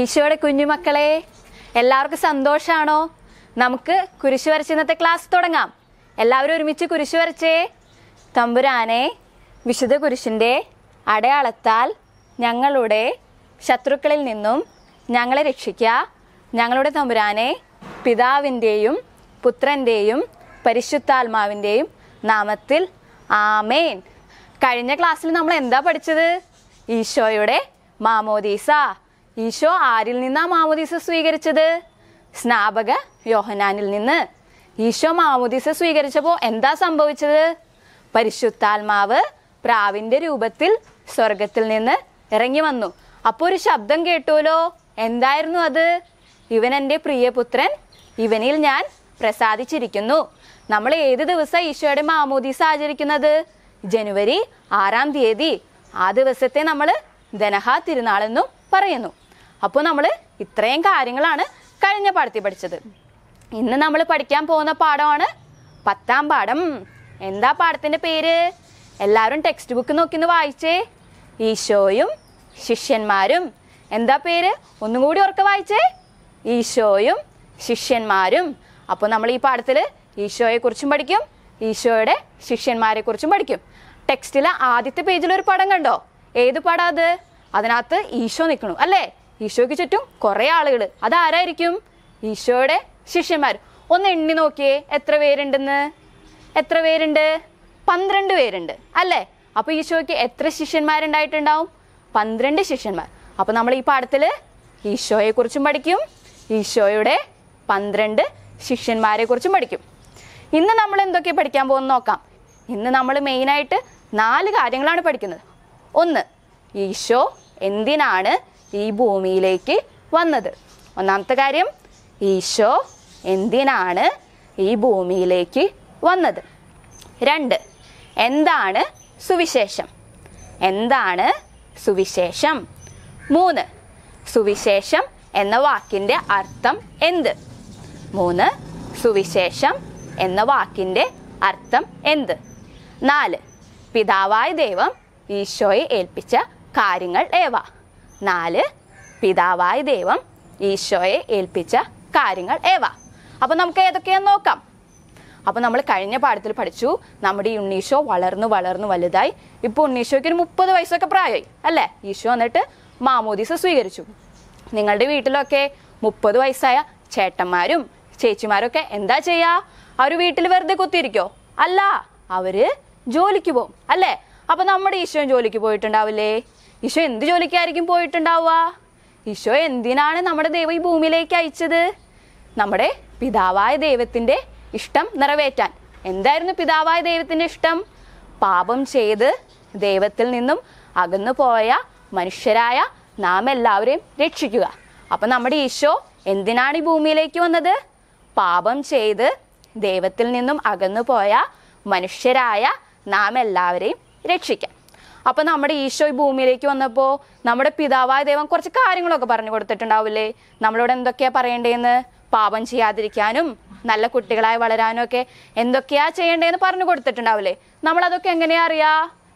ഈശോയുടെ കുഞ്ഞുമക്കളെ എല്ലാവർക്കും സന്തോഷമാണോ നമുക്ക് കുരിശു വരച്ച് ഇന്നത്തെ ക്ലാസ് തുടങ്ങാം എല്ലാവരും ഒരുമിച്ച് കുരിശു വരച്ചേ തമ്പുരാനെ വിശുദ്ധ കുരിശിൻ്റെ അടയാളത്താൽ ഞങ്ങളുടെ ശത്രുക്കളിൽ നിന്നും ഞങ്ങളെ രക്ഷിക്കുക ഞങ്ങളുടെ തമ്പുരാനെ പിതാവിൻ്റെയും പുത്രൻ്റെയും പരിശുദ്ധാത്മാവിൻ്റെയും നാമത്തിൽ ആമേൻ കഴിഞ്ഞ ക്ലാസ്സിൽ നമ്മൾ എന്താ പഠിച്ചത് ഈശോയുടെ മാമോദീസ ഈശോ ആരിൽ നിന്നാ മാമോദീസ സ്വീകരിച്ചത് സ്നാപക യോഹനാനിൽ നിന്ന് ഈശോ മാമോദീസ സ്വീകരിച്ചപ്പോൾ എന്താ സംഭവിച്ചത് പരിശുദ്ധാത്മാവ് പ്രാവിന്റെ രൂപത്തിൽ സ്വർഗത്തിൽ നിന്ന് ഇറങ്ങി വന്നു അപ്പോൾ ഒരു ശബ്ദം കേട്ടുവല്ലോ എന്തായിരുന്നു അത് ഇവൻ എൻ്റെ പ്രിയപുത്രൻ ഇവനിൽ ഞാൻ പ്രസാദിച്ചിരിക്കുന്നു നമ്മൾ ഏത് ദിവസം ഈശോയുടെ മാമോദീസ ആചരിക്കുന്നത് ജനുവരി ആറാം തീയതി ആ ദിവസത്തെ നമ്മൾ ധനഹാ തിരുനാളെന്നും പറയുന്നു അപ്പോൾ നമ്മൾ ഇത്രയും കാര്യങ്ങളാണ് കഴിഞ്ഞ പാഠത്തിൽ പഠിച്ചത് ഇന്ന് നമ്മൾ പഠിക്കാൻ പോകുന്ന പാഠമാണ് പത്താം പാഠം എന്താ പാഠത്തിൻ്റെ പേര് എല്ലാവരും ടെക്സ്റ്റ് ബുക്ക് നോക്കി വായിച്ചേ ഈശോയും ശിഷ്യന്മാരും എന്താ പേര് ഒന്നും കൂടി ഓർക്ക വായിച്ചേ ഈശോയും ശിഷ്യന്മാരും അപ്പോൾ നമ്മൾ ഈ പാഠത്തിൽ ഈശോയെക്കുറിച്ചും പഠിക്കും ഈശോയുടെ ശിഷ്യന്മാരെക്കുറിച്ചും പഠിക്കും ടെക്സ്റ്റിലെ ആദ്യത്തെ പേജിൽ ഒരു പടം കണ്ടോ ഏത് പടം അത് അതിനകത്ത് ഈശോ നിൽക്കണു അല്ലേ ഈശോയ്ക്ക് ചുറ്റും കുറേ ആളുകൾ അതാരായിരിക്കും ഈശോയുടെ ശിഷ്യന്മാർ ഒന്ന് എണ്ണി നോക്കിയേ എത്ര പേരുണ്ടെന്ന് എത്ര പേരുണ്ട് പന്ത്രണ്ട് പേരുണ്ട് അല്ലേ അപ്പോൾ ഈശോയ്ക്ക് എത്ര ശിഷ്യന്മാരുണ്ടായിട്ടുണ്ടാവും പന്ത്രണ്ട് ശിഷ്യന്മാർ അപ്പോൾ നമ്മൾ ഈ പാഠത്തിൽ കുറിച്ചും പഠിക്കും ഈശോയുടെ പന്ത്രണ്ട് കുറിച്ചും പഠിക്കും ഇന്ന് നമ്മൾ എന്തൊക്കെ പഠിക്കാൻ പോകുന്ന നോക്കാം ഇന്ന് നമ്മൾ മെയിനായിട്ട് നാല് കാര്യങ്ങളാണ് പഠിക്കുന്നത് ഒന്ന് ഈശോ എന്തിനാണ് ഈ ഭൂമിയിലേക്ക് വന്നത് ഒന്നാമത്തെ കാര്യം ഈശോ എന്തിനാണ് ഈ ഭൂമിയിലേക്ക് വന്നത് രണ്ട് എന്താണ് സുവിശേഷം എന്താണ് സുവിശേഷം മൂന്ന് സുവിശേഷം എന്ന വാക്കിൻ്റെ അർത്ഥം എന്ത് മൂന്ന് സുവിശേഷം എന്ന വാക്കിൻ്റെ അർത്ഥം എന്ത് നാല് പിതാവായ ദൈവം ഈശോയെ ഏൽപ്പിച്ച കാര്യങ്ങൾ ഏവ നാല് പിതാവായ ദൈവം ഈശോയെ ഏൽപ്പിച്ച കാര്യങ്ങൾ ഏവ അപ്പോൾ നമുക്ക് ഏതൊക്കെയെന്ന് നോക്കാം അപ്പോൾ നമ്മൾ കഴിഞ്ഞ പാഠത്തിൽ പഠിച്ചു നമ്മുടെ ഈ ഉണ്ണീശോ വളർന്നു വളർന്നു വലുതായി ഇപ്പോൾ ഉണ്ണീശോയ്ക്ക് ഒരു മുപ്പത് വയസ്സൊക്കെ പ്രായമായി അല്ലേ ഈശോ എന്നിട്ട് മാമോദീസ സ്വീകരിച്ചു നിങ്ങളുടെ വീട്ടിലൊക്കെ മുപ്പത് വയസ്സായ ചേട്ടന്മാരും ചേച്ചിമാരൊക്കെ എന്താ ചെയ്യുക അവർ വീട്ടിൽ വെറുതെ കുത്തിയിരിക്കോ അല്ല അവർ ജോലിക്ക് പോകും അല്ലേ അപ്പോൾ നമ്മുടെ ഈശോയും ജോലിക്ക് പോയിട്ടുണ്ടാവില്ലേ ഈശോ എന്ത് ജോലിക്കായിരിക്കും പോയിട്ടുണ്ടാവുക ഈശോ എന്തിനാണ് നമ്മുടെ ദൈവം ഈ ഭൂമിയിലേക്ക് അയച്ചത് നമ്മുടെ പിതാവായ ദൈവത്തിൻ്റെ ഇഷ്ടം നിറവേറ്റാൻ എന്തായിരുന്നു പിതാവായ ദൈവത്തിൻ്റെ ഇഷ്ടം പാപം ചെയ്ത് ദൈവത്തിൽ നിന്നും അകന്നു പോയ മനുഷ്യരായ നാം എല്ലാവരെയും രക്ഷിക്കുക അപ്പം നമ്മുടെ ഈശോ എന്തിനാണ് ഈ ഭൂമിയിലേക്ക് വന്നത് പാപം ചെയ്ത് ദൈവത്തിൽ നിന്നും അകന്നു പോയ മനുഷ്യരായ നാം എല്ലാവരെയും രക്ഷിക്കാം അപ്പൊ നമ്മുടെ ഈശോ ഈ ഭൂമിയിലേക്ക് വന്നപ്പോൾ നമ്മുടെ പിതാവായ ദൈവം കുറച്ച് കാര്യങ്ങളൊക്കെ പറഞ്ഞു കൊടുത്തിട്ടുണ്ടാവില്ലേ നമ്മളോട് എന്തൊക്കെയാ പറയേണ്ടതെന്ന് പാപം ചെയ്യാതിരിക്കാനും നല്ല കുട്ടികളായി വളരാനും ഒക്കെ എന്തൊക്കെയാ ചെയ്യേണ്ടതെന്ന് പറഞ്ഞു കൊടുത്തിട്ടുണ്ടാവില്ലേ നമ്മളതൊക്കെ എങ്ങനെയാ അറിയാ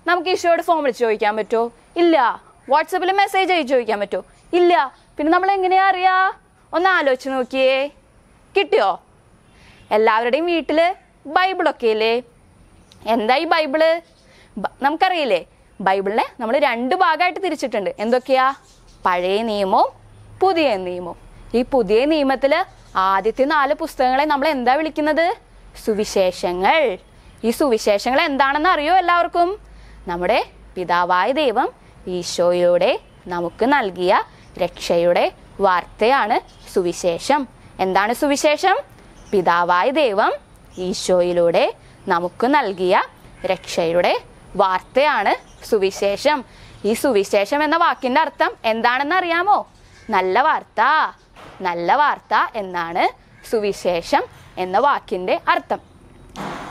നമുക്ക് ഈശോയോട് ഫോൺ വിളിച്ച് ചോദിക്കാൻ പറ്റുമോ ഇല്ല വാട്സപ്പിൽ മെസ്സേജ് അയച്ച് ചോദിക്കാൻ പറ്റുമോ ഇല്ല പിന്നെ നമ്മൾ എങ്ങനെയാ അറിയാ ഒന്ന് ആലോചിച്ച് നോക്കിയേ കിട്ടിയോ എല്ലാവരുടെയും വീട്ടില് ബൈബിളൊക്കെ ഇല്ലേ എന്താ ഈ ബൈബിള് നമുക്കറിയില്ലേ ബൈബിളിനെ നമ്മൾ രണ്ട് ഭാഗമായിട്ട് തിരിച്ചിട്ടുണ്ട് എന്തൊക്കെയാ പഴയ നിയമവും പുതിയ നിയമവും ഈ പുതിയ നിയമത്തിൽ ആദ്യത്തെ നാല് പുസ്തകങ്ങളെ നമ്മൾ എന്താ വിളിക്കുന്നത് സുവിശേഷങ്ങൾ ഈ സുവിശേഷങ്ങൾ എന്താണെന്ന് അറിയോ എല്ലാവർക്കും നമ്മുടെ പിതാവായ ദൈവം ഈശോയോടെ നമുക്ക് നൽകിയ രക്ഷയുടെ വാർത്തയാണ് സുവിശേഷം എന്താണ് സുവിശേഷം പിതാവായ ദൈവം ഈശോയിലൂടെ നമുക്ക് നൽകിയ രക്ഷയുടെ വാർത്തയാണ് സുവിശേഷം ഈ സുവിശേഷം എന്ന വാക്കിൻ്റെ അർത്ഥം എന്താണെന്ന് അറിയാമോ നല്ല വാർത്ത നല്ല വാർത്ത എന്നാണ് സുവിശേഷം എന്ന വാക്കിൻ്റെ അർത്ഥം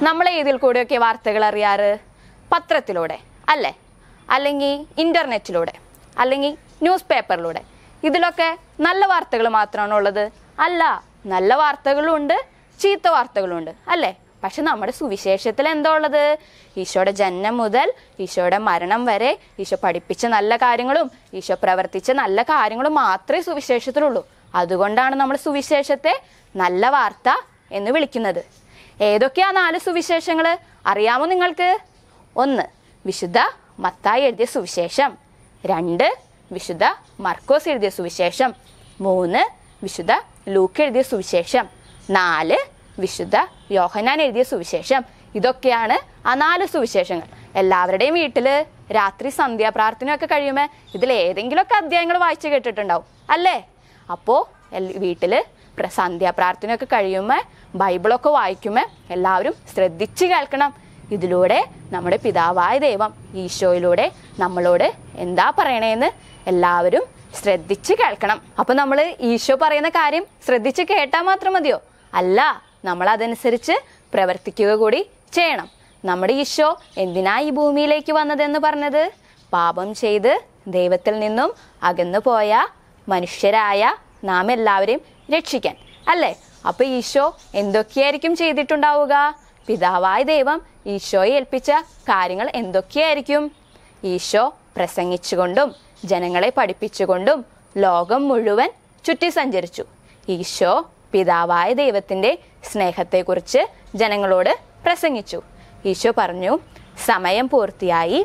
നമ്മൾ ഏതിൽ കൂടെയൊക്കെ വാർത്തകൾ അറിയാറ് പത്രത്തിലൂടെ അല്ലേ അല്ലെങ്കിൽ ഇൻ്റർനെറ്റിലൂടെ അല്ലെങ്കിൽ ന്യൂസ് പേപ്പറിലൂടെ ഇതിലൊക്കെ നല്ല വാർത്തകൾ മാത്രമാണുള്ളത് ഉള്ളത് അല്ല നല്ല വാർത്തകളുണ്ട് ചീത്ത വാർത്തകളുണ്ട് അല്ലേ പക്ഷെ നമ്മുടെ സുവിശേഷത്തിൽ എന്തോ ഉള്ളത് ഈശോയുടെ ജന്മം മുതൽ ഈശോയുടെ മരണം വരെ ഈശോ പഠിപ്പിച്ച നല്ല കാര്യങ്ങളും ഈശോ പ്രവർത്തിച്ച നല്ല കാര്യങ്ങളും മാത്രമേ സുവിശേഷത്തിലുള്ളൂ അതുകൊണ്ടാണ് നമ്മൾ സുവിശേഷത്തെ നല്ല വാർത്ത എന്ന് വിളിക്കുന്നത് ഏതൊക്കെയാ നാല് സുവിശേഷങ്ങൾ അറിയാമോ നിങ്ങൾക്ക് ഒന്ന് വിശുദ്ധ മത്തായി എഴുതിയ സുവിശേഷം രണ്ട് വിശുദ്ധ മർക്കോസ് എഴുതിയ സുവിശേഷം മൂന്ന് വിശുദ്ധ ലൂക്ക് എഴുതിയ സുവിശേഷം നാല് വിശുദ്ധ യോഹനാൻ എഴുതിയ സുവിശേഷം ഇതൊക്കെയാണ് ആ നാല് സുവിശേഷങ്ങൾ എല്ലാവരുടെയും വീട്ടിൽ രാത്രി സന്ധ്യാപ്രാർത്ഥനയൊക്കെ കഴിയുമ്പോൾ ഇതിൽ ഏതെങ്കിലുമൊക്കെ അധ്യായങ്ങൾ വായിച്ചു കേട്ടിട്ടുണ്ടാവും അല്ലേ അപ്പോൾ വീട്ടിൽ സന്ധ്യാപ്രാർത്ഥനയൊക്കെ കഴിയുമ്പോൾ ബൈബിളൊക്കെ വായിക്കുമ്പോൾ എല്ലാവരും ശ്രദ്ധിച്ച് കേൾക്കണം ഇതിലൂടെ നമ്മുടെ പിതാവായ ദൈവം ഈശോയിലൂടെ നമ്മളോട് എന്താ പറയണേന്ന് എല്ലാവരും ശ്രദ്ധിച്ച് കേൾക്കണം അപ്പം നമ്മൾ ഈശോ പറയുന്ന കാര്യം ശ്രദ്ധിച്ച് കേട്ടാൽ മാത്രം മതിയോ അല്ല നമ്മൾ അതനുസരിച്ച് പ്രവർത്തിക്കുക കൂടി ചെയ്യണം നമ്മുടെ ഈശോ എന്തിനാ ഈ ഭൂമിയിലേക്ക് വന്നതെന്ന് പറഞ്ഞത് പാപം ചെയ്ത് ദൈവത്തിൽ നിന്നും അകന്നു പോയ മനുഷ്യരായ നാം എല്ലാവരെയും രക്ഷിക്കാൻ അല്ലേ അപ്പോൾ ഈശോ എന്തൊക്കെയായിരിക്കും ചെയ്തിട്ടുണ്ടാവുക പിതാവായ ദൈവം ഈശോയെ ഏൽപ്പിച്ച കാര്യങ്ങൾ എന്തൊക്കെയായിരിക്കും ഈശോ പ്രസംഗിച്ചുകൊണ്ടും ജനങ്ങളെ പഠിപ്പിച്ചുകൊണ്ടും ലോകം മുഴുവൻ ചുറ്റി സഞ്ചരിച്ചു ഈശോ പിതാവായ ദൈവത്തിൻ്റെ സ്നേഹത്തെക്കുറിച്ച് ജനങ്ങളോട് പ്രസംഗിച്ചു ഈശോ പറഞ്ഞു സമയം പൂർത്തിയായി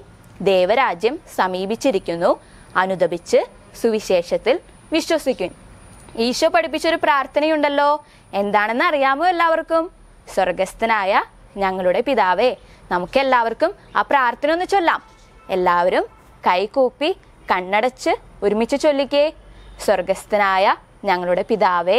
ദേവരാജ്യം സമീപിച്ചിരിക്കുന്നു അനുദപിച്ച് സുവിശേഷത്തിൽ വിശ്വസിക്കും ഈശോ പഠിപ്പിച്ചൊരു പ്രാർത്ഥനയുണ്ടല്ലോ എന്താണെന്ന് അറിയാമോ എല്ലാവർക്കും സ്വർഗസ്ഥനായ ഞങ്ങളുടെ പിതാവേ നമുക്കെല്ലാവർക്കും ആ പ്രാർത്ഥന ഒന്ന് ചൊല്ലാം എല്ലാവരും കൈകൂപ്പി കണ്ണടച്ച് ഒരുമിച്ച് ചൊല്ലിക്കേ സ്വർഗസ്ഥനായ ഞങ്ങളുടെ പിതാവേ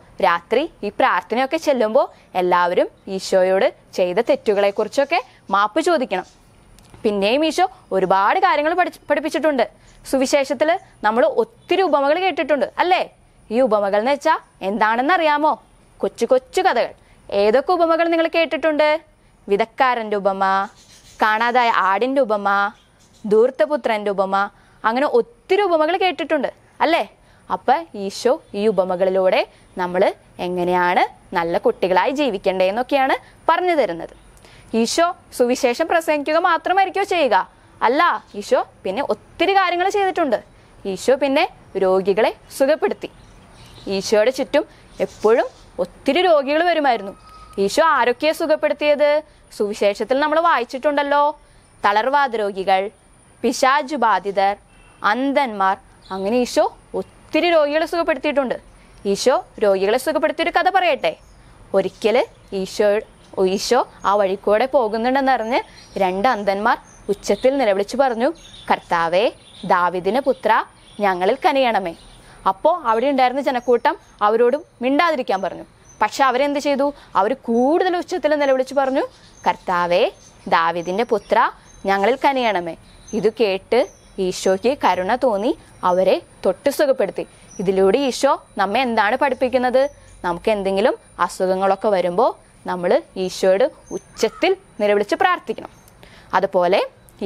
രാത്രി ഈ പ്രാർത്ഥനയൊക്കെ ചെല്ലുമ്പോൾ എല്ലാവരും ഈശോയോട് ചെയ്ത തെറ്റുകളെക്കുറിച്ചൊക്കെ മാപ്പ് ചോദിക്കണം പിന്നെയും ഈശോ ഒരുപാട് കാര്യങ്ങൾ പഠി പഠിപ്പിച്ചിട്ടുണ്ട് സുവിശേഷത്തിൽ നമ്മൾ ഒത്തിരി ഉപമകൾ കേട്ടിട്ടുണ്ട് അല്ലേ ഈ ഉപമകൾ എന്ന് വെച്ചാൽ എന്താണെന്ന് അറിയാമോ കൊച്ചു കൊച്ചു കഥകൾ ഏതൊക്കെ ഉപമകൾ നിങ്ങൾ കേട്ടിട്ടുണ്ട് വിധക്കാരൻ്റെ ഉപമ കാണാതായ ആടിൻ്റെ ഉപമ ദൂർത്തപുത്രൻ്റെ ഉപമ അങ്ങനെ ഒത്തിരി ഉപമകൾ കേട്ടിട്ടുണ്ട് അല്ലേ അപ്പം ഈശോ ഈ ഉപമകളിലൂടെ നമ്മൾ എങ്ങനെയാണ് നല്ല കുട്ടികളായി ജീവിക്കേണ്ടതെന്നൊക്കെയാണ് പറഞ്ഞു തരുന്നത് ഈശോ സുവിശേഷം പ്രസംഗിക്കുക മാത്രമായിരിക്കുമോ ചെയ്യുക അല്ല ഈശോ പിന്നെ ഒത്തിരി കാര്യങ്ങൾ ചെയ്തിട്ടുണ്ട് ഈശോ പിന്നെ രോഗികളെ സുഖപ്പെടുത്തി ഈശോയുടെ ചുറ്റും എപ്പോഴും ഒത്തിരി രോഗികൾ വരുമായിരുന്നു ഈശോ ആരൊക്കെയാണ് സുഖപ്പെടുത്തിയത് സുവിശേഷത്തിൽ നമ്മൾ വായിച്ചിട്ടുണ്ടല്ലോ തളർവാദ രോഗികൾ പിശാജു ബാധിതർ അന്ധന്മാർ അങ്ങനെ ഈശോ ഒത്തിരി രോഗികളെ സുഖപ്പെടുത്തിയിട്ടുണ്ട് ഈശോ രോഗികളെ സുഖപ്പെടുത്തിയൊരു കഥ പറയട്ടെ ഒരിക്കൽ ഈശോ ഈശോ ആ വഴിക്കൂടെ പോകുന്നുണ്ടെന്നറിഞ്ഞ് രണ്ട് അന്ധന്മാർ ഉച്ചത്തിൽ നിലവിളിച്ച് പറഞ്ഞു കർത്താവേ ദാവിദിന് പുത്ര ഞങ്ങളിൽ കനിയണമേ അപ്പോൾ അവിടെ ഉണ്ടായിരുന്ന ജനക്കൂട്ടം അവരോടും മിണ്ടാതിരിക്കാൻ പറഞ്ഞു പക്ഷെ അവരെന്ത് ചെയ്തു അവർ കൂടുതൽ ഉച്ചത്തിൽ നിലവിളിച്ച് പറഞ്ഞു കർത്താവേ ദാവിദിൻ്റെ പുത്ര ഞങ്ങളിൽ കനിയണമേ ഇത് കേട്ട് ഈശോയ്ക്ക് കരുണ തോന്നി അവരെ തൊട്ട് സുഖപ്പെടുത്തി ഇതിലൂടെ ഈശോ നമ്മെ എന്താണ് പഠിപ്പിക്കുന്നത് നമുക്ക് എന്തെങ്കിലും അസുഖങ്ങളൊക്കെ വരുമ്പോൾ നമ്മൾ ഈശോയോട് ഉച്ചത്തിൽ നിലവിളിച്ച് പ്രാർത്ഥിക്കണം അതുപോലെ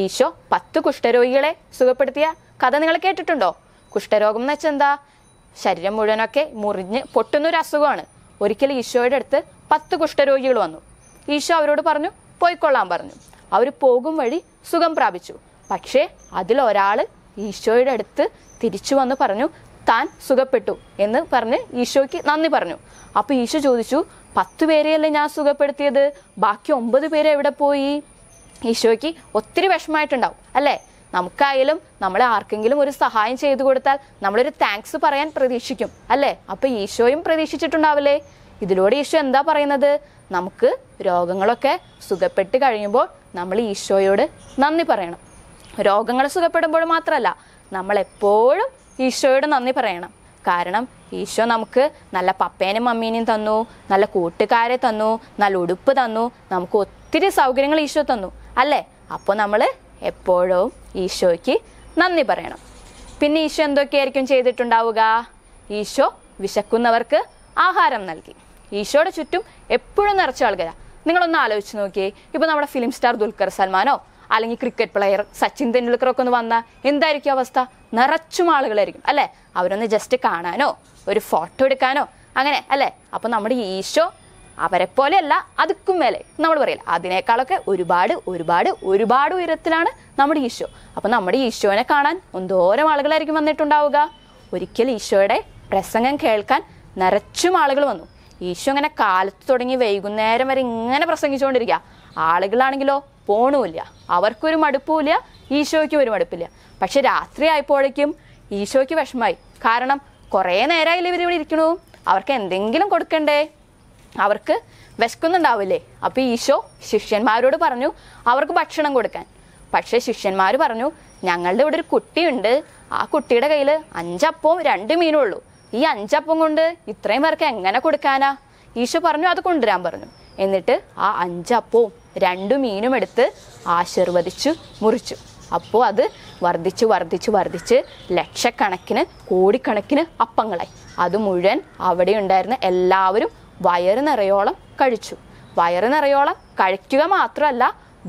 ഈശോ പത്ത് കുഷ്ഠരോഗികളെ സുഖപ്പെടുത്തിയ കഥ നിങ്ങൾ കേട്ടിട്ടുണ്ടോ കുഷ്ഠരോഗം എന്ന് വെച്ചാൽ എന്താ ശരീരം മുഴുവനൊക്കെ മുറിഞ്ഞ് പൊട്ടുന്ന ഒരു അസുഖമാണ് ഒരിക്കൽ ഈശോയുടെ അടുത്ത് പത്ത് കുഷ്ഠരോഗികൾ വന്നു ഈശോ അവരോട് പറഞ്ഞു പോയിക്കൊള്ളാൻ പറഞ്ഞു അവർ പോകും വഴി സുഖം പ്രാപിച്ചു പക്ഷേ അതിലൊരാൾ ഈശോയുടെ അടുത്ത് തിരിച്ചു വന്ന് പറഞ്ഞു താൻ സുഖപ്പെട്ടു എന്ന് പറഞ്ഞ് ഈശോയ്ക്ക് നന്ദി പറഞ്ഞു അപ്പോൾ ഈശോ ചോദിച്ചു പത്ത് പേരെയല്ലേ ഞാൻ സുഖപ്പെടുത്തിയത് ബാക്കി ഒമ്പത് പേരെ എവിടെ പോയി ഈശോയ്ക്ക് ഒത്തിരി വിഷമമായിട്ടുണ്ടാവും അല്ലേ നമുക്കായാലും നമ്മളെ ആർക്കെങ്കിലും ഒരു സഹായം ചെയ്തു കൊടുത്താൽ നമ്മളൊരു താങ്ക്സ് പറയാൻ പ്രതീക്ഷിക്കും അല്ലേ അപ്പോൾ ഈശോയും പ്രതീക്ഷിച്ചിട്ടുണ്ടാവില്ലേ ഇതിലൂടെ ഈശോ എന്താ പറയുന്നത് നമുക്ക് രോഗങ്ങളൊക്കെ സുഖപ്പെട്ട് കഴിയുമ്പോൾ നമ്മൾ ഈശോയോട് നന്ദി പറയണം രോഗങ്ങൾ സുഖപ്പെടുമ്പോൾ മാത്രമല്ല നമ്മളെപ്പോഴും ഈശോയോട് നന്ദി പറയണം കാരണം ഈശോ നമുക്ക് നല്ല പപ്പേനും മമ്മീനെയും തന്നു നല്ല കൂട്ടുകാരെ തന്നു നല്ല ഉടുപ്പ് തന്നു നമുക്ക് ഒത്തിരി സൗകര്യങ്ങൾ ഈശോ തന്നു അല്ലേ അപ്പോൾ നമ്മൾ എപ്പോഴും ഈശോയ്ക്ക് നന്ദി പറയണം പിന്നെ ഈശോ എന്തൊക്കെയായിരിക്കും ചെയ്തിട്ടുണ്ടാവുക ഈശോ വിശക്കുന്നവർക്ക് ആഹാരം നൽകി ഈശോയുടെ ചുറ്റും എപ്പോഴും നിറച്ച ആൾക്കാരാണ് നിങ്ങളൊന്ന് ആലോചിച്ച് നോക്കിയേ ഇപ്പോൾ നമ്മുടെ ഫിലിം സ്റ്റാർ ദുൽഖർ സൽമാനോ അല്ലെങ്കിൽ ക്രിക്കറ്റ് പ്ലെയർ സച്ചിൻ തെണ്ടുൽക്കറൊക്കെ ഒന്ന് വന്നാൽ എന്തായിരിക്കും അവസ്ഥ നിറച്ചും ആളുകളായിരിക്കും അല്ലേ അവരൊന്ന് ജസ്റ്റ് കാണാനോ ഒരു ഫോട്ടോ എടുക്കാനോ അങ്ങനെ അല്ലേ അപ്പോൾ നമ്മുടെ ഈശോ അവരെ പോലെയല്ല അതുക്കും മേലെ നമ്മൾ പറയില്ല അതിനേക്കാളൊക്കെ ഒരുപാട് ഒരുപാട് ഒരുപാട് ഉയരത്തിലാണ് നമ്മുടെ ഈശോ അപ്പം നമ്മുടെ ഈശോനെ കാണാൻ എന്തോരം ആളുകളായിരിക്കും വന്നിട്ടുണ്ടാവുക ഒരിക്കൽ ഈശോയുടെ പ്രസംഗം കേൾക്കാൻ നിറച്ചും ആളുകൾ വന്നു ഈശോ അങ്ങനെ കാലത്ത് തുടങ്ങി വൈകുന്നേരം വരെ ഇങ്ങനെ പ്രസംഗിച്ചുകൊണ്ടിരിക്കുക ആളുകളാണെങ്കിലോ പോണുമില്ല അവർക്കൊരു മടുപ്പുമില്ല ഈശോയ്ക്കും ഒരു മടുപ്പില്ല പക്ഷെ രാത്രി ആയപ്പോഴേക്കും ഈശോയ്ക്ക് വിഷമായി കാരണം കുറേ നേരമായില്ലേ ഇവർ ഇവിടെ ഇരിക്കണു അവർക്ക് എന്തെങ്കിലും കൊടുക്കണ്ടേ അവർക്ക് വിശക്കുന്നുണ്ടാവില്ലേ അപ്പോൾ ഈശോ ശിഷ്യന്മാരോട് പറഞ്ഞു അവർക്ക് ഭക്ഷണം കൊടുക്കാൻ പക്ഷേ ശിഷ്യന്മാർ പറഞ്ഞു ഞങ്ങളുടെ ഇവിടെ ഒരു കുട്ടിയുണ്ട് ആ കുട്ടിയുടെ കയ്യിൽ അഞ്ചപ്പവും രണ്ട് മീനും ഉള്ളൂ ഈ അഞ്ചപ്പം കൊണ്ട് ഇത്രയും പേർക്ക് എങ്ങനെ കൊടുക്കാനാ ഈശോ പറഞ്ഞു അത് കൊണ്ടുവരാൻ പറഞ്ഞു എന്നിട്ട് ആ അഞ്ചപ്പവും രണ്ടു മീനും എടുത്ത് ആശീർവദിച്ചു മുറിച്ചു അപ്പോൾ അത് വർദ്ധിച്ച് വർദ്ധിച്ച് വർദ്ധിച്ച് ലക്ഷക്കണക്കിന് കോടിക്കണക്കിന് അപ്പങ്ങളായി അത് മുഴുവൻ അവിടെ ഉണ്ടായിരുന്ന എല്ലാവരും വയറ് നിറയോളം കഴിച്ചു വയറ് നിറയോളം കഴിക്കുക മാത്രമല്ല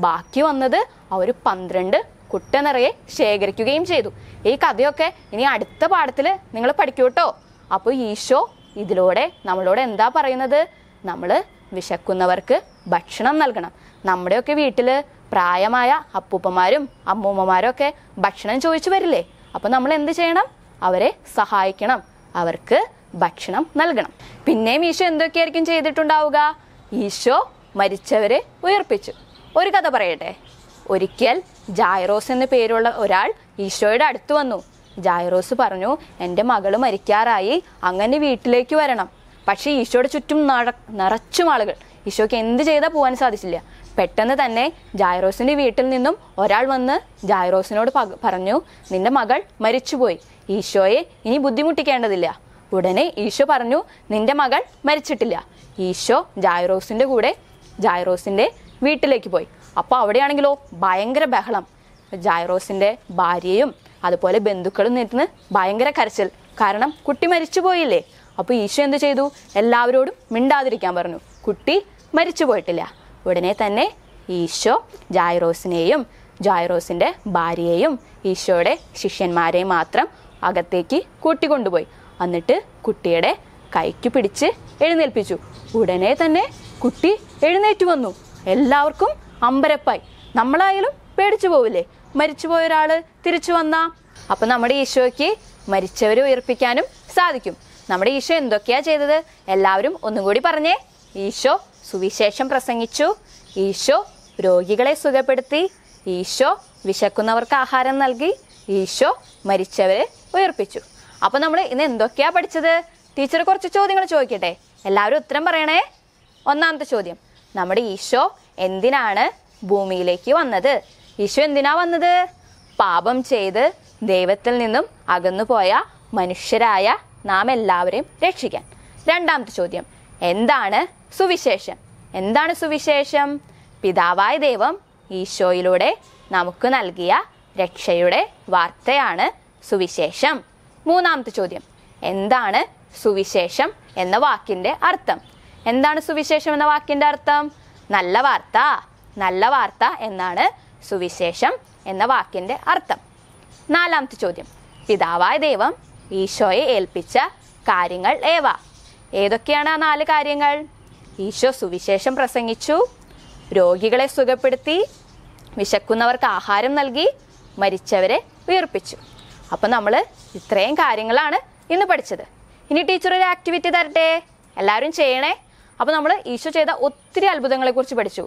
ബാക്കി വന്നത് അവർ പന്ത്രണ്ട് കുട്ട നിറയെ ശേഖരിക്കുകയും ചെയ്തു ഈ കഥയൊക്കെ ഇനി അടുത്ത പാഠത്തിൽ നിങ്ങൾ പഠിക്കൂട്ടോ അപ്പോൾ ഈശോ ഇതിലൂടെ നമ്മളോട് എന്താ പറയുന്നത് നമ്മൾ വിശക്കുന്നവർക്ക് ഭക്ഷണം നൽകണം നമ്മുടെയൊക്കെ വീട്ടിൽ പ്രായമായ അപ്പൂപ്പന്മാരും അമ്മൂമ്മമാരും ഒക്കെ ഭക്ഷണം ചോദിച്ചു വരില്ലേ അപ്പോൾ നമ്മൾ എന്ത് ചെയ്യണം അവരെ സഹായിക്കണം അവർക്ക് ഭക്ഷണം നൽകണം പിന്നെയും ഈശോ എന്തൊക്കെയായിരിക്കും ചെയ്തിട്ടുണ്ടാവുക ഈശോ മരിച്ചവരെ ഉയർപ്പിച്ചു ഒരു കഥ പറയട്ടെ ഒരിക്കൽ ജായറോസ് എന്ന പേരുള്ള ഒരാൾ ഈശോയുടെ അടുത്ത് വന്നു ജായറോസ് പറഞ്ഞു എൻ്റെ മകൾ മരിക്കാറായി അങ്ങനെ വീട്ടിലേക്ക് വരണം പക്ഷേ ഈശോയുടെ ചുറ്റും നട നിറച്ചും ആളുകൾ ഈശോയ്ക്ക് എന്ത് ചെയ്താൽ പോകാൻ സാധിച്ചില്ല പെട്ടെന്ന് തന്നെ ജായറോസിൻ്റെ വീട്ടിൽ നിന്നും ഒരാൾ വന്ന് ജായറോസിനോട് പറഞ്ഞു നിന്റെ മകൾ മരിച്ചുപോയി ഈശോയെ ഇനി ബുദ്ധിമുട്ടിക്കേണ്ടതില്ല ഉടനെ ഈശോ പറഞ്ഞു നിന്റെ മകൾ മരിച്ചിട്ടില്ല ഈശോ ജായറോസിൻ്റെ കൂടെ ജായറോസിൻ്റെ വീട്ടിലേക്ക് പോയി അപ്പോൾ അവിടെയാണെങ്കിലോ ഭയങ്കര ബഹളം ജായറോസിൻ്റെ ഭാര്യയും അതുപോലെ ബന്ധുക്കളും നിന്നിരുന്ന് ഭയങ്കര കരച്ചിൽ കാരണം കുട്ടി മരിച്ചു പോയില്ലേ അപ്പോൾ ഈശോ എന്ത് ചെയ്തു എല്ലാവരോടും മിണ്ടാതിരിക്കാൻ പറഞ്ഞു കുട്ടി മരിച്ചു പോയിട്ടില്ല ഉടനെ തന്നെ ഈശോ ജായറോസിനെയും ജായറോസിന്റെ ഭാര്യയെയും ഈശോയുടെ ശിഷ്യന്മാരെയും മാത്രം അകത്തേക്ക് കൂട്ടിക്കൊണ്ടുപോയി എന്നിട്ട് കുട്ടിയുടെ കൈക്ക് പിടിച്ച് എഴുന്നേൽപ്പിച്ചു ഉടനെ തന്നെ കുട്ടി എഴുന്നേറ്റ് വന്നു എല്ലാവർക്കും അമ്പരപ്പായി നമ്മളായാലും പേടിച്ചു പോവില്ലേ മരിച്ചുപോയ ഒരാള് തിരിച്ചു വന്ന അപ്പൊ നമ്മുടെ ഈശോയ്ക്ക് മരിച്ചവരെ ഉയർപ്പിക്കാനും സാധിക്കും നമ്മുടെ ഈശോ എന്തൊക്കെയാ ചെയ്തത് എല്ലാവരും ഒന്നും കൂടി പറഞ്ഞേ ഈശോ സുവിശേഷം പ്രസംഗിച്ചു ഈശോ രോഗികളെ സുഖപ്പെടുത്തി ഈശോ വിശക്കുന്നവർക്ക് ആഹാരം നൽകി ഈശോ മരിച്ചവരെ ഉയർപ്പിച്ചു അപ്പോൾ നമ്മൾ ഇന്ന് എന്തൊക്കെയാ പഠിച്ചത് ടീച്ചർ കുറച്ച് ചോദ്യങ്ങൾ ചോദിക്കട്ടെ എല്ലാവരും ഉത്തരം പറയണേ ഒന്നാമത്തെ ചോദ്യം നമ്മുടെ ഈശോ എന്തിനാണ് ഭൂമിയിലേക്ക് വന്നത് ഈശോ എന്തിനാ വന്നത് പാപം ചെയ്ത് ദൈവത്തിൽ നിന്നും അകന്നുപോയ മനുഷ്യരായ നാം എല്ലാവരെയും രക്ഷിക്കാൻ രണ്ടാമത്തെ ചോദ്യം എന്താണ് സുവിശേഷം എന്താണ് സുവിശേഷം പിതാവായ ദൈവം ഈശോയിലൂടെ നമുക്ക് നൽകിയ രക്ഷയുടെ വാർത്തയാണ് സുവിശേഷം മൂന്നാമത്തെ ചോദ്യം എന്താണ് സുവിശേഷം എന്ന വാക്കിൻ്റെ അർത്ഥം എന്താണ് സുവിശേഷം എന്ന വാക്കിൻ്റെ അർത്ഥം നല്ല വാർത്ത നല്ല വാർത്ത എന്നാണ് സുവിശേഷം എന്ന വാക്കിൻ്റെ അർത്ഥം നാലാമത്തെ ചോദ്യം പിതാവായ ദൈവം ഈശോയെ ഏൽപ്പിച്ച കാര്യങ്ങൾ ഏവ ഏതൊക്കെയാണ് ആ നാല് കാര്യങ്ങൾ ഈശോ സുവിശേഷം പ്രസംഗിച്ചു രോഗികളെ സുഖപ്പെടുത്തി വിശക്കുന്നവർക്ക് ആഹാരം നൽകി മരിച്ചവരെ ഉയർപ്പിച്ചു അപ്പം നമ്മൾ ഇത്രയും കാര്യങ്ങളാണ് ഇന്ന് പഠിച്ചത് ഇനി ടീച്ചർ ഒരു ആക്ടിവിറ്റി തരട്ടെ എല്ലാവരും ചെയ്യണേ അപ്പോൾ നമ്മൾ ഈശോ ചെയ്ത ഒത്തിരി അത്ഭുതങ്ങളെക്കുറിച്ച് പഠിച്ചു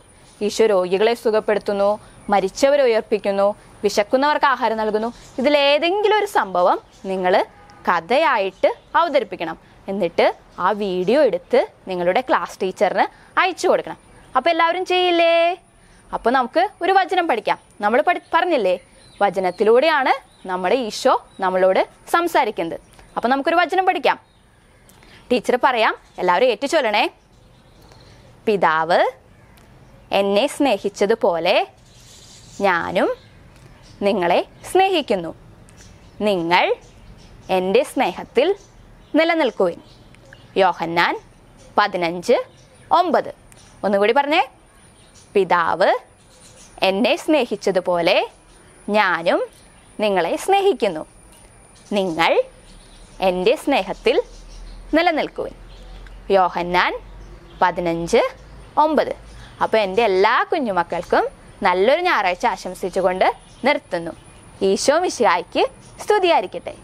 ഈശോ രോഗികളെ സുഖപ്പെടുത്തുന്നു മരിച്ചവരെ ഉയർപ്പിക്കുന്നു വിശക്കുന്നവർക്ക് ആഹാരം നൽകുന്നു ഇതിലേതെങ്കിലും ഒരു സംഭവം നിങ്ങൾ കഥയായിട്ട് അവതരിപ്പിക്കണം എന്നിട്ട് ആ വീഡിയോ എടുത്ത് നിങ്ങളുടെ ക്ലാസ് ടീച്ചറിന് അയച്ചു കൊടുക്കണം അപ്പോൾ എല്ലാവരും ചെയ്യില്ലേ അപ്പോൾ നമുക്ക് ഒരു വചനം പഠിക്കാം നമ്മൾ പഠി പറഞ്ഞില്ലേ വചനത്തിലൂടെയാണ് നമ്മുടെ ഈശോ നമ്മളോട് സംസാരിക്കുന്നത് അപ്പോൾ നമുക്കൊരു വചനം പഠിക്കാം ടീച്ചർ പറയാം എല്ലാവരും ഏറ്റുചൊല്ലണേ പിതാവ് എന്നെ സ്നേഹിച്ചതുപോലെ ഞാനും നിങ്ങളെ സ്നേഹിക്കുന്നു നിങ്ങൾ എൻ്റെ സ്നേഹത്തിൽ നിലനിൽക്കുവിൻ യോഹന്നാൻ പതിനഞ്ച് ഒമ്പത് ഒന്നുകൂടി പറഞ്ഞേ പിതാവ് എന്നെ സ്നേഹിച്ചതുപോലെ ഞാനും നിങ്ങളെ സ്നേഹിക്കുന്നു നിങ്ങൾ എൻ്റെ സ്നേഹത്തിൽ നിലനിൽക്കുവിൻ യോഹന്നാൻ പതിനഞ്ച് ഒമ്പത് അപ്പോൾ എൻ്റെ എല്ലാ കുഞ്ഞുമക്കൾക്കും നല്ലൊരു ഞായറാഴ്ച ആശംസിച്ചുകൊണ്ട് നിർത്തുന്നു ഈശോ മിശിഹായ്ക്ക് സ്തുതിയായിരിക്കട്ടെ